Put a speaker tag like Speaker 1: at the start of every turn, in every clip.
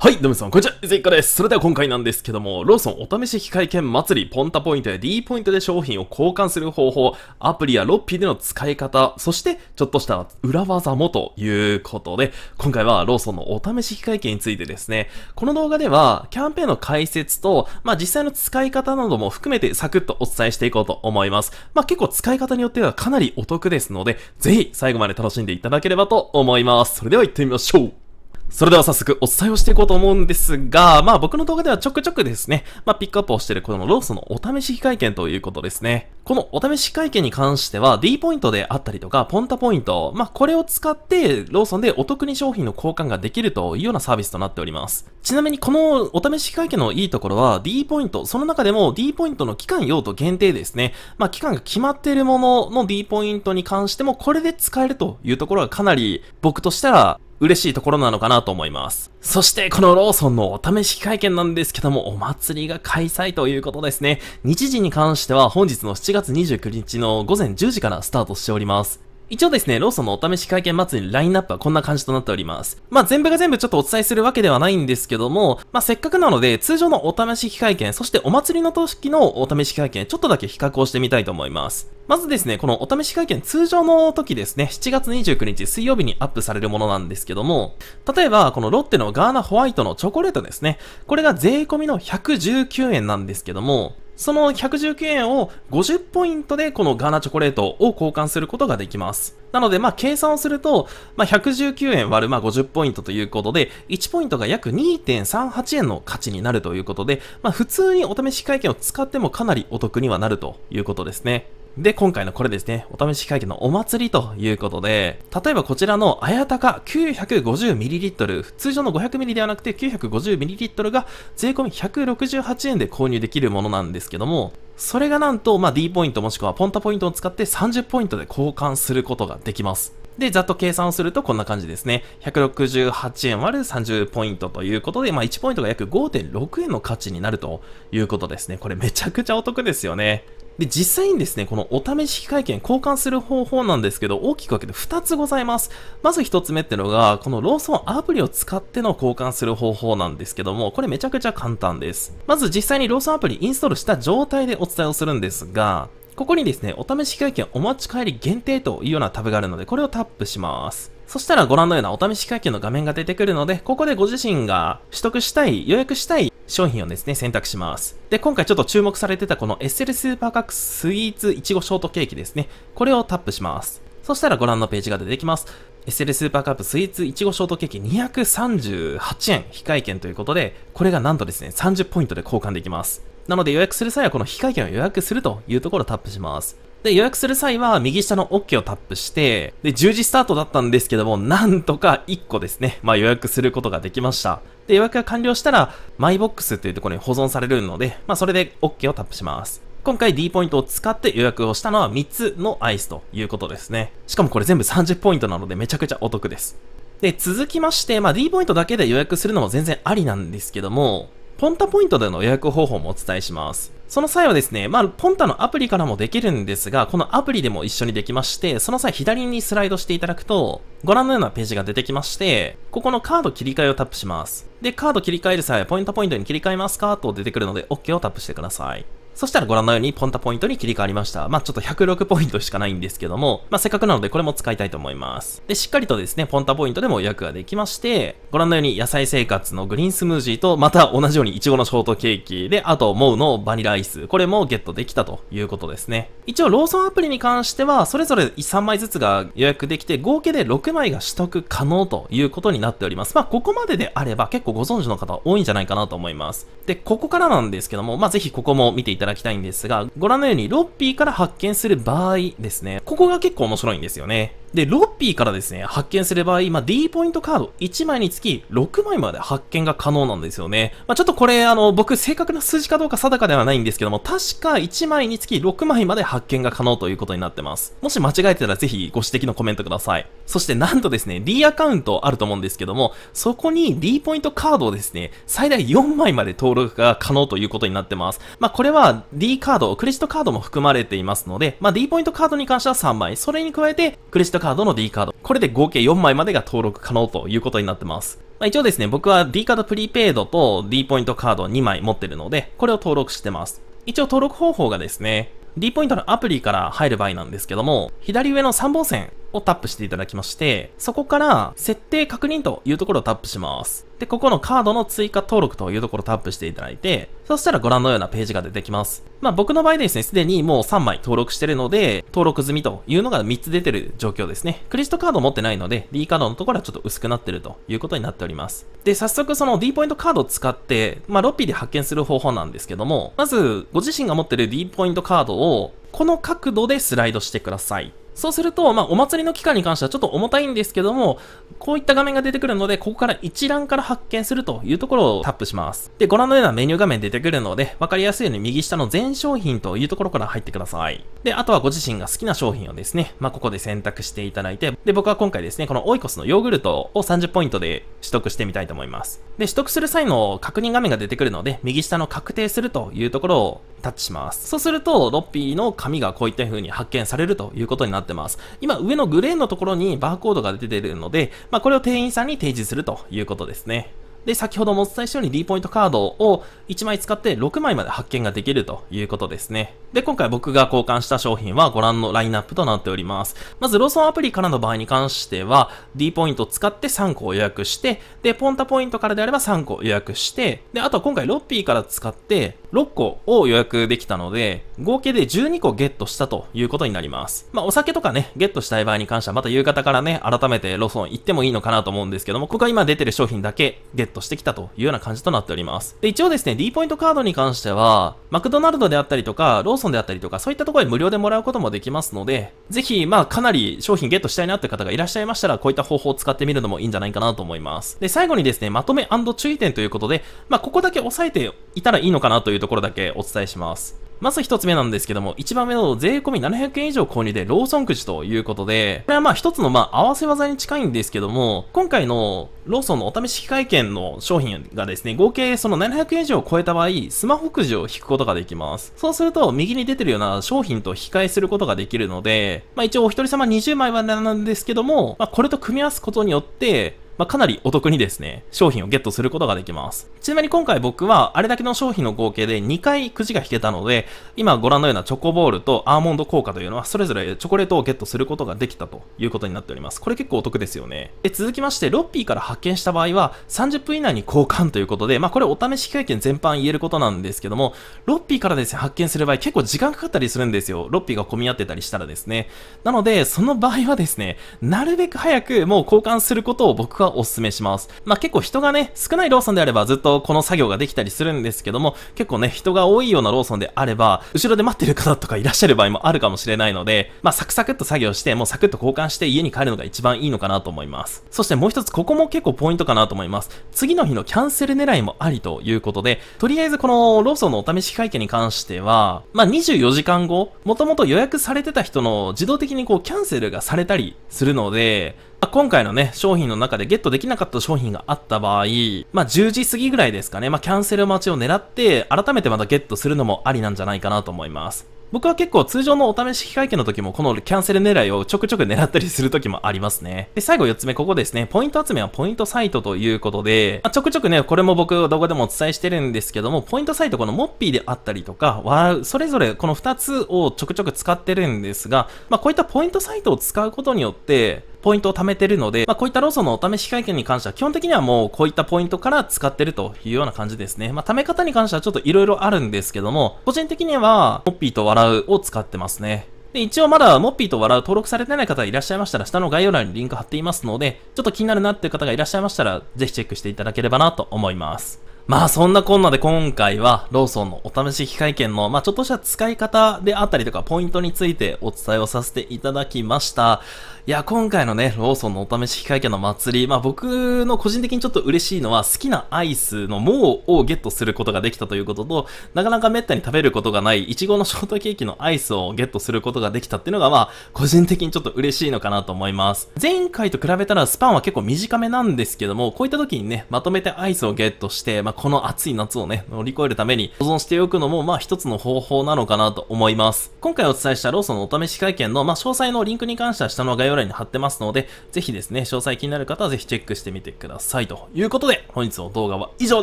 Speaker 1: はい、どうもさん、こんにちは、ぜっかです。それでは今回なんですけども、ローソンお試し機会券祭り、ポンタポイントや D ポイントで商品を交換する方法、アプリやロッピーでの使い方、そしてちょっとした裏技もということで、今回はローソンのお試し機会券についてですね、この動画ではキャンペーンの解説と、まあ実際の使い方なども含めてサクッとお伝えしていこうと思います。まあ結構使い方によってはかなりお得ですので、ぜひ最後まで楽しんでいただければと思います。それでは行ってみましょう。それでは早速お伝えをしていこうと思うんですが、まあ僕の動画ではちょくちょくですね、まあピックアップをしているこのローソンのお試し機会券ということですね。このお試し会券に関しては D ポイントであったりとかポンタポイント、まあこれを使ってローソンでお得に商品の交換ができるというようなサービスとなっております。ちなみにこのお試し機会券のいいところは D ポイント、その中でも D ポイントの期間用途限定ですね。まあ期間が決まっているものの D ポイントに関してもこれで使えるというところがかなり僕としたら嬉しいところなのかなと思います。そしてこのローソンのお試し会見なんですけども、お祭りが開催ということですね。日時に関しては本日の7月29日の午前10時からスタートしております。一応ですね、ローソンのお試し会見祭りラインナップはこんな感じとなっております。まあ、全部が全部ちょっとお伝えするわけではないんですけども、まあ、せっかくなので、通常のお試し会見、そしてお祭りの時のお試し会見、ちょっとだけ比較をしてみたいと思います。まずですね、このお試し会見、通常の時ですね、7月29日水曜日にアップされるものなんですけども、例えば、このロッテのガーナホワイトのチョコレートですね、これが税込みの119円なんですけども、その119円を50ポイントでこのガーナチョコレートを交換することができます。なので、まあ、計算をすると、まあ、119円割る、ま50ポイントということで、1ポイントが約2.38円の価値になるということで、まあ、普通にお試し会見を使ってもかなりお得にはなるということですね。で、今回のこれですね、お試し会計のお祭りということで、例えばこちらの綾鷹 950ml、通常の 500ml ではなくて 950ml が税込168円で購入できるものなんですけども、それがなんと、まあ、D ポイントもしくはポンタポイントを使って30ポイントで交換することができます。で、ざっと計算をするとこんな感じですね。168円割る30ポイントということで、まあ、1ポイントが約5.6円の価値になるということですね。これめちゃくちゃお得ですよね。で、実際にですね、このお試し会券交換する方法なんですけど、大きく分けて2つございます。まず1つ目ってのが、このローソンアプリを使っての交換する方法なんですけども、これめちゃくちゃ簡単です。まず実際にローソンアプリインストールした状態でお伝えをするんですが、ここにですね、お試し会見お持ち帰り限定というようなタブがあるので、これをタップします。そしたらご覧のようなお試し会見の画面が出てくるので、ここでご自身が取得したい、予約したい商品をですね、選択します。で、今回ちょっと注目されてたこの SL スーパーカックスイーツいちごショートケーキですね。これをタップします。そしたらご覧のページが出てきます。SL スーパーカップスイーツいちごショートケーキ238円非会券ということで、これがなんとですね、30ポイントで交換できます。なので予約する際はこの非会券を予約するというところをタップします。で、予約する際は右下の OK をタップして、で、10時スタートだったんですけども、なんとか1個ですね、まあ予約することができました。で、予約が完了したら、MyBox というところに保存されるので、まあそれで OK をタップします。今回 D ポイントを使って予約をしたのは3つのアイスということですね。しかもこれ全部30ポイントなのでめちゃくちゃお得です。で、続きまして、まあ D ポイントだけで予約するのも全然ありなんですけども、ポンタポイントでの予約方法もお伝えします。その際はですね、まあ、ポンタのアプリからもできるんですが、このアプリでも一緒にできまして、その際左にスライドしていただくと、ご覧のようなページが出てきまして、ここのカード切り替えをタップします。で、カード切り替える際、ポイントポイントに切り替えますかと出てくるので、OK をタップしてください。そしたらご覧のようにポンタポイントに切り替わりました。まあ、ちょっと106ポイントしかないんですけども、まあ、せっかくなのでこれも使いたいと思います。で、しっかりとですね、ポンタポイントでも予約ができまして、ご覧のように野菜生活のグリーンスムージーと、また同じようにイチゴのショートケーキ、で、あと、モウのバニラアイス、これもゲットできたということですね。一応、ローソンアプリに関しては、それぞれ3枚ずつが予約できて、合計で6枚が取得可能ということになっております。まあ、ここまでであれば結構ご存知の方多いんじゃないかなと思います。で、ここからなんですけども、まあ、ぜひここも見ていただただきたいんですが、ご覧のように、ロッピーから発見する場合ですね。ここが結構面白いんですよね。で、ロッピーからですね、発見する場合、ま D ポイントカード1枚につき6枚まで発見が可能なんですよね。まあ、ちょっとこれ、あの、僕正確な数字かどうか定かではないんですけども、確か1枚につき6枚まで発見が可能ということになってます。もし間違えてたらぜひご指摘のコメントください。そしてなんとですね、D アカウントあると思うんですけども、そこに D ポイントカードをですね、最大4枚まで登録が可能ということになってます。まあ、これは D カード、クレジットカードも含まれていますので、まあ、D ポイントカードに関しては3枚、それに加えて、クレジットトカードの D カード。これで合計4枚までが登録可能ということになってます。まあ、一応ですね、僕は D カードプリペイドと D ポイントカード2枚持ってるので、これを登録してます。一応登録方法がですね、D ポイントのアプリから入る場合なんですけども、左上の3本線をタップしていただきまして、そこから設定確認というところをタップします。で、ここのカードの追加登録というところをタップしていただいて、そしたらご覧のようなページが出てきます。まあ僕の場合ですね、すでにもう3枚登録してるので、登録済みというのが3つ出てる状況ですね。クレジットカード持ってないので、D カードのところはちょっと薄くなってるということになっております。で、早速その D ポイントカードを使って、まあロッピーで発見する方法なんですけども、まずご自身が持ってる D ポイントカードを、この角度でスライドしてください。そうすると、まあ、お祭りの期間に関してはちょっと重たいんですけども、こういった画面が出てくるので、ここから一覧から発見するというところをタップします。で、ご覧のようなメニュー画面出てくるので、わかりやすいように右下の全商品というところから入ってください。で、あとはご自身が好きな商品をですね、まあ、ここで選択していただいて、で、僕は今回ですね、このオイコスのヨーグルトを30ポイントで取得してみたいと思います。で、取得する際の確認画面が出てくるので、右下の確定するというところをタッチします。そうすると、ロッピーの紙がこういった風に発見されるということになってってます。今、上のグレーのところにバーコードが出てるので、まあ、これを店員さんに提示するということですね。で、先ほどもお伝えしたように D ポイントカードを1枚使って6枚まで発見ができるということですね。で、今回僕が交換した商品はご覧のラインナップとなっております。まず、ローソンアプリからの場合に関しては、D ポイントを使って3個を予約して、で、ポンタポイントからであれば3個予約して、で、あとは今回ロッピーから使って、6個を予約できたので、合計で12個ゲットしたということになります。まあ、お酒とかね、ゲットしたい場合に関しては、また夕方からね、改めてローソン行ってもいいのかなと思うんですけども、ここは今出てる商品だけゲットしてきたというような感じとなっております。で、一応ですね、D ポイントカードに関しては、マクドナルドであったりとか、ローソンであったりとか、そういったところで無料でもらうこともできますので、ぜひ、まあ、かなり商品ゲットしたいなって方がいらっしゃいましたら、こういった方法を使ってみるのもいいんじゃないかなと思います。で、最後にですね、まとめ注意点ということで、まあ、ここだけ押さえていたらいいのかなといういうところだけお伝えします。まず一つ目なんですけども、一番目の税込み700円以上購入でローソンくじということで、これはまあ一つのまあ合わせ技に近いんですけども、今回のローソンのお試し機会券の商品がですね、合計その700円以上を超えた場合、スマホくじを引くことができます。そうすると、右に出てるような商品と引き換えすることができるので、まあ一応お一人様20枚はなんですけども、まあこれと組み合わすことによって、まあ、かなりお得にですね、商品をゲットすることができます。ちなみに今回僕は、あれだけの商品の合計で2回くじが引けたので、今ご覧のようなチョコボールとアーモンド効果というのは、それぞれチョコレートをゲットすることができたということになっております。これ結構お得ですよね。で、続きまして、ロッピーから発見した場合は、30分以内に交換ということで、まあ、これお試し会見全般言えることなんですけども、ロッピーからですね、発見する場合結構時間かかったりするんですよ。ロッピーが混み合ってたりしたらですね。なので、その場合はですね、なるべく早くもう交換することを僕はおすすめします。まあ結構人がね、少ないローソンであればずっとこの作業ができたりするんですけども、結構ね、人が多いようなローソンであれば、後ろで待ってる方とかいらっしゃる場合もあるかもしれないので、まあサクサクっと作業して、もうサクッと交換して家に帰るのが一番いいのかなと思います。そしてもう一つ、ここも結構ポイントかなと思います。次の日のキャンセル狙いもありということで、とりあえずこのローソンのお試し会見に関しては、まあ24時間後、もともと予約されてた人の自動的にこうキャンセルがされたりするので、今回のね、商品の中でゲットできなかった商品があった場合、まあ、10時過ぎぐらいですかね、まあ、キャンセル待ちを狙って、改めてまたゲットするのもありなんじゃないかなと思います。僕は結構通常のお試し機会券の時もこのキャンセル狙いをちょくちょく狙ったりする時もありますね。で、最後4つ目、ここですね。ポイント集めはポイントサイトということで、まあ、ちょくちょくね、これも僕動画でもお伝えしてるんですけども、ポイントサイトこのモッピーであったりとか、わそれぞれこの2つをちょくちょく使ってるんですが、まあこういったポイントサイトを使うことによって、ポイントを貯めてるので、まあ、こういったローソンのお試し会見に関しては、基本的にはもうこういったポイントから使ってるというような感じですね。まあ、貯め方に関してはちょっと色々あるんですけども、個人的には、モッピーと笑うを使ってますね。で、一応まだ、モッピーと笑う登録されてない方いらっしゃいましたら、下の概要欄にリンク貼っていますので、ちょっと気になるなっていう方がいらっしゃいましたら、ぜひチェックしていただければなと思います。まあそんなこんなで今回はローソンのお試し機会券のまあちょっとした使い方であったりとかポイントについてお伝えをさせていただきました。いや、今回のね、ローソンのお試し機会券の祭り、まあ僕の個人的にちょっと嬉しいのは好きなアイスのもうをゲットすることができたということと、なかなかめったに食べることがないイチゴのショートケーキのアイスをゲットすることができたっていうのがまあ個人的にちょっと嬉しいのかなと思います。前回と比べたらスパンは結構短めなんですけども、こういった時にね、まとめてアイスをゲットして、まあこの暑い夏をね、乗り越えるために保存しておくのも、まあ一つの方法なのかなと思います。今回お伝えしたローソンのお試し会見の、まあ詳細のリンクに関しては下の概要欄に貼ってますので、ぜひですね、詳細気になる方はぜひチェックしてみてください。ということで、本日の動画は以上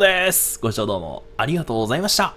Speaker 1: です。ご視聴どうもありがとうございました。